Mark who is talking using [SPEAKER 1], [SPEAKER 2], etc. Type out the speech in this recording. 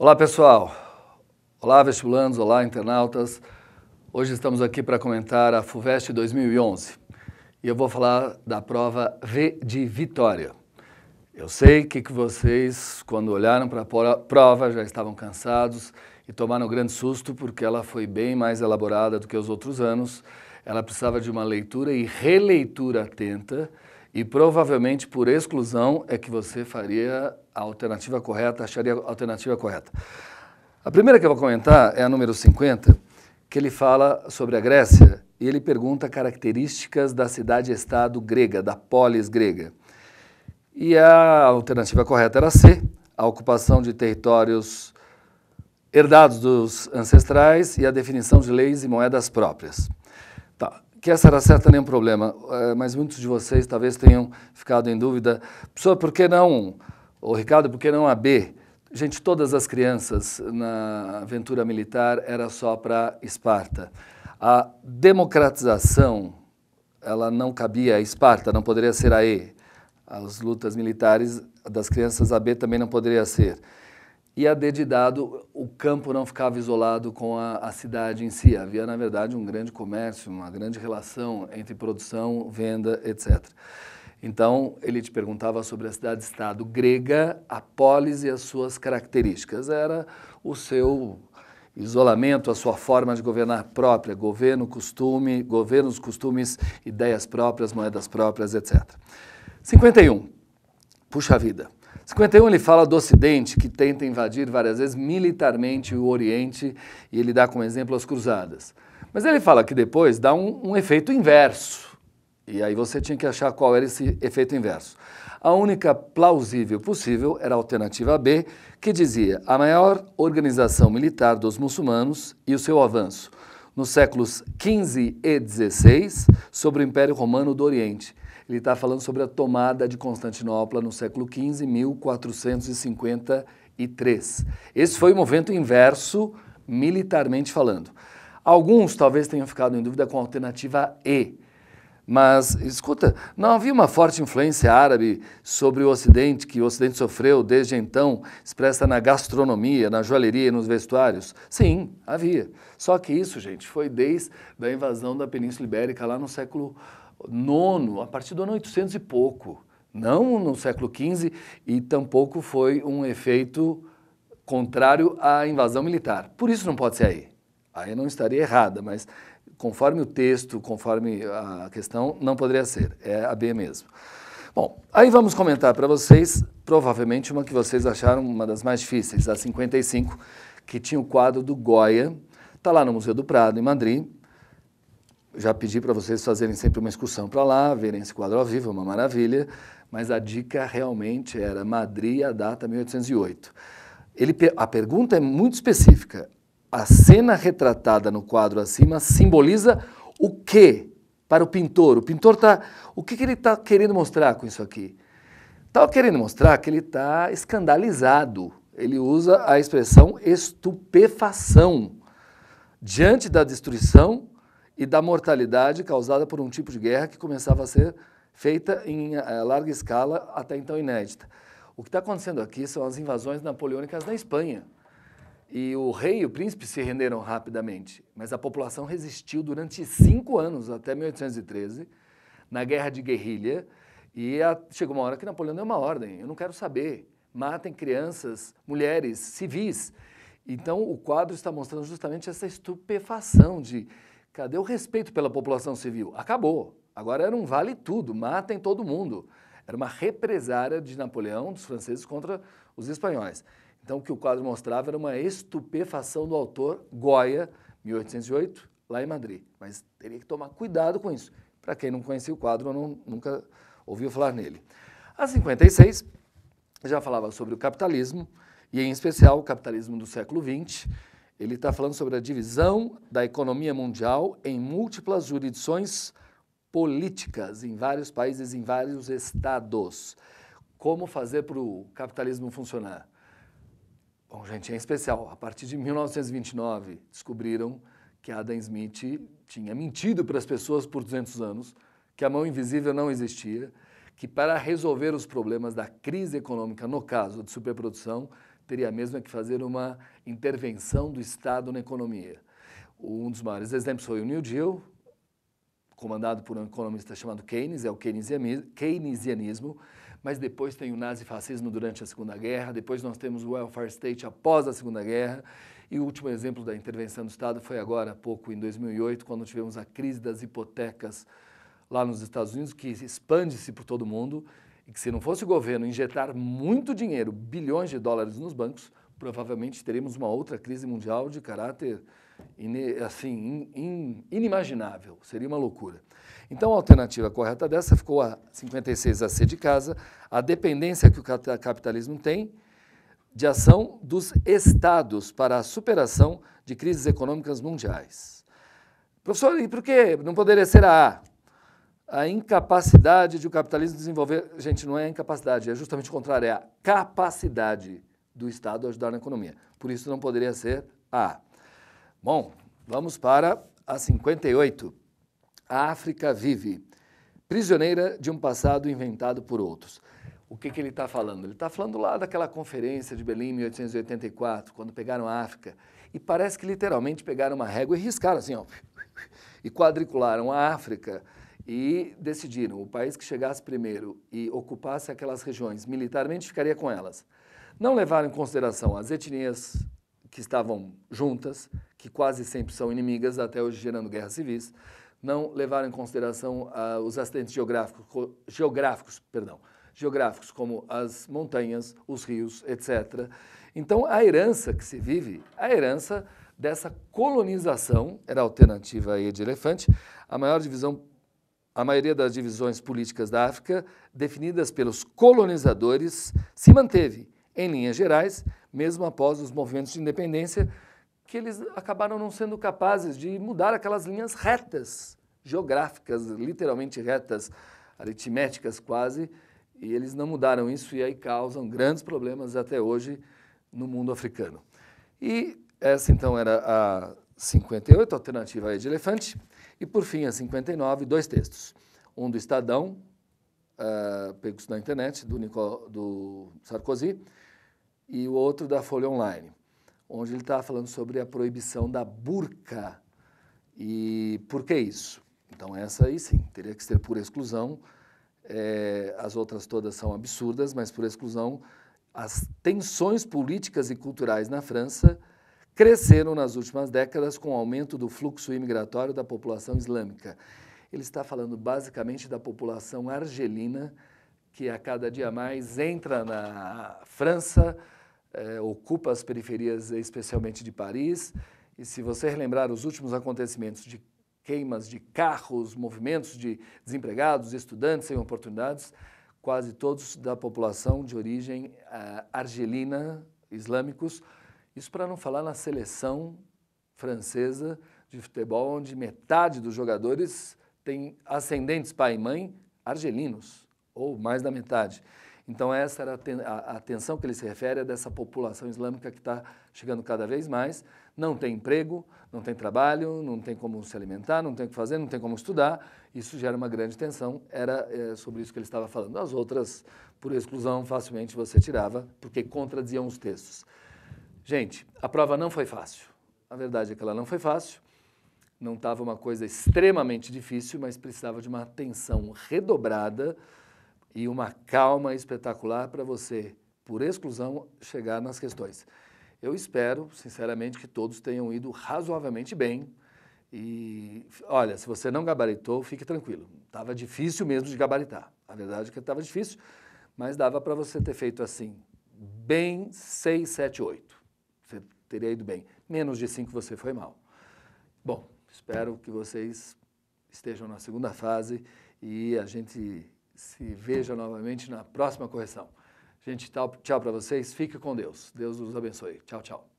[SPEAKER 1] Olá pessoal, olá vestibulandos, olá internautas. Hoje estamos aqui para comentar a FUVEST 2011 e eu vou falar da prova V de Vitória. Eu sei que vocês, quando olharam para a prova, já estavam cansados e tomaram um grande susto porque ela foi bem mais elaborada do que os outros anos. Ela precisava de uma leitura e releitura atenta e provavelmente por exclusão é que você faria a alternativa correta, acharia a alternativa correta. A primeira que eu vou comentar é a número 50, que ele fala sobre a Grécia e ele pergunta características da cidade-estado grega, da polis grega. E a alternativa correta era C, a ocupação de territórios herdados dos ancestrais e a definição de leis e moedas próprias. Tá que essa era certa nenhum problema, eh, mas muitos de vocês talvez tenham ficado em dúvida. Pessoal, por que não, o Ricardo, por que não a B? Gente, todas as crianças na aventura militar era só para Esparta. A democratização, ela não cabia a Esparta, não poderia ser a E. As lutas militares das crianças, a B também não poderia ser e a dedidado o campo não ficava isolado com a, a, cidade em si. Havia, na verdade, um grande comércio, uma grande relação entre produção, venda, etc. Então, ele te perguntava sobre a cidade-estado grega, a polis e as suas características. Era o seu isolamento, a sua forma de governar própria, governo, costume, governos, costumes, ideias próprias, moedas próprias, etc. 51. Puxa vida. 51 ele fala do Ocidente, que tenta invadir várias vezes militarmente o Oriente, e ele dá como exemplo as cruzadas. Mas ele fala que depois dá um, um efeito inverso. E aí você tinha que achar qual era esse efeito inverso. A única plausível possível era a alternativa B, que dizia a maior organização militar dos muçulmanos e o seu avanço nos séculos 15 e 16 sobre o Império Romano do Oriente. Ele está falando sobre a tomada de Constantinopla no século XV, 1453. Esse foi o movimento inverso, militarmente falando. Alguns talvez tenham ficado em dúvida com a alternativa E. Mas, escuta, não havia uma forte influência árabe sobre o Ocidente, que o Ocidente sofreu desde então, expressa na gastronomia, na joalheria e nos vestuários? Sim, havia. Só que isso, gente, foi desde a invasão da Península Ibérica lá no século nono, a partir do ano 800 e pouco, não no século XV, e tampouco foi um efeito contrário à invasão militar. Por isso não pode ser aí. Aí eu não estaria errada, mas conforme o texto, conforme a questão, não poderia ser. É a B mesmo. Bom, aí vamos comentar para vocês, provavelmente uma que vocês acharam uma das mais difíceis, a 55, que tinha o quadro do Goya, está lá no Museu do Prado, em Madrid, já pedi para vocês fazerem sempre uma excursão para lá, verem esse quadro ao vivo, é uma maravilha, mas a dica realmente era Madrid, a data 1808. Ele, a pergunta é muito específica. A cena retratada no quadro acima simboliza o que para o pintor? O pintor está o que, que ele está querendo mostrar com isso aqui? Está querendo mostrar que ele está escandalizado. Ele usa a expressão estupefação diante da destruição e da mortalidade causada por um tipo de guerra que começava a ser feita em eh, larga escala, até então inédita. O que está acontecendo aqui são as invasões napoleônicas na Espanha. E o rei e o príncipe se renderam rapidamente, mas a população resistiu durante cinco anos, até 1813, na guerra de guerrilha. E a, chegou uma hora que Napoleão deu uma ordem: eu não quero saber, matem crianças, mulheres, civis. Então o quadro está mostrando justamente essa estupefação de Cadê o respeito pela população civil? Acabou. Agora era um vale tudo, matem todo mundo. Era uma represária de Napoleão, dos franceses, contra os espanhóis. Então, o que o quadro mostrava era uma estupefação do autor Goya, 1808, lá em Madrid. Mas teria que tomar cuidado com isso. Para quem não conhecia o quadro, não, nunca ouviu falar nele. A 56 já falava sobre o capitalismo, e em especial o capitalismo do século XX, ele está falando sobre a divisão da economia mundial em múltiplas jurisdições políticas, em vários países, em vários estados. Como fazer para o capitalismo funcionar? Bom, gente, é especial. A partir de 1929, descobriram que Adam Smith tinha mentido para as pessoas por 200 anos, que a mão invisível não existia, que para resolver os problemas da crise econômica, no caso de superprodução, teria mesmo é que fazer uma intervenção do Estado na economia. Um dos maiores exemplos foi o New Deal, comandado por um economista chamado Keynes, é o keynesianismo, mas depois tem o nazifascismo durante a Segunda Guerra, depois nós temos o welfare state após a Segunda Guerra, e o último exemplo da intervenção do Estado foi agora há pouco, em 2008, quando tivemos a crise das hipotecas lá nos Estados Unidos, que expande-se por todo o mundo, e que se não fosse o governo injetar muito dinheiro, bilhões de dólares nos bancos, provavelmente teríamos uma outra crise mundial de caráter assim, in, in, inimaginável, seria uma loucura. Então a alternativa correta dessa ficou a 56 AC de casa, a dependência que o capitalismo tem de ação dos estados para a superação de crises econômicas mundiais. Professor, e por que não poderia ser a A? a incapacidade de o capitalismo desenvolver. Gente, não é incapacidade, é justamente o contrário, é a capacidade do Estado ajudar na economia. Por isso não poderia ser A. Bom, vamos para a 58. A África vive, prisioneira de um passado inventado por outros. O que, que ele está falando? Ele está falando lá daquela conferência de Berlim, 1884, quando pegaram a África. E parece que literalmente pegaram uma régua e riscaram assim, ó, e quadricularam a África e decidiram o país que chegasse primeiro e ocupasse aquelas regiões militarmente ficaria com elas. Não levaram em consideração as etnias que estavam juntas, que quase sempre são inimigas, até hoje gerando guerras civis. Não levaram em consideração uh, os acidentes geográficos, geográficos, perdão, geográficos como as montanhas, os rios, etc. Então, a herança que se vive, a herança dessa colonização, era a alternativa aí de elefante, a maior divisão a maioria das divisões políticas da África, definidas pelos colonizadores, se manteve, em linhas gerais, mesmo após os movimentos de independência, que eles acabaram não sendo capazes de mudar aquelas linhas retas, geográficas, literalmente retas, aritméticas quase, e eles não mudaram isso e aí causam grandes problemas até hoje no mundo africano. E essa então era a 58, a alternativa de elefante. E por fim, a 59, dois textos. Um do Estadão, uh, pegos na internet, do, Nicol, do Sarkozy, e o outro da Folha Online, onde ele está falando sobre a proibição da burca. E por que isso? Então, essa aí sim, teria que ser por exclusão. É, as outras todas são absurdas, mas por exclusão, as tensões políticas e culturais na França cresceram nas últimas décadas com o aumento do fluxo imigratório da população islâmica. Ele está falando basicamente da população argelina, que a cada dia mais entra na França, eh, ocupa as periferias, especialmente de Paris. E se você relembrar os últimos acontecimentos de queimas de carros, movimentos de desempregados, estudantes sem oportunidades, quase todos da população de origem eh, argelina, islâmicos, isso para não falar na seleção francesa de futebol, onde metade dos jogadores tem ascendentes pai e mãe argelinos, ou mais da metade. Então, essa era a atenção que ele se refere, é dessa população islâmica que está chegando cada vez mais. Não tem emprego, não tem trabalho, não tem como se alimentar, não tem o que fazer, não tem como estudar. Isso gera uma grande tensão. Era é, sobre isso que ele estava falando. As outras, por exclusão, facilmente você tirava, porque contradiziam os textos. Gente, a prova não foi fácil. A verdade é que ela não foi fácil. Não estava uma coisa extremamente difícil, mas precisava de uma atenção redobrada e uma calma espetacular para você, por exclusão, chegar nas questões. Eu espero, sinceramente, que todos tenham ido razoavelmente bem. E olha, se você não gabaritou, fique tranquilo. Estava difícil mesmo de gabaritar. A verdade é que estava difícil, mas dava para você ter feito assim, bem 6, 7, 8 teria ido bem. Menos de 5 você foi mal. Bom, espero que vocês estejam na segunda fase e a gente se veja novamente na próxima correção. Gente, tchau, tchau para vocês. Fique com Deus. Deus os abençoe. Tchau, tchau.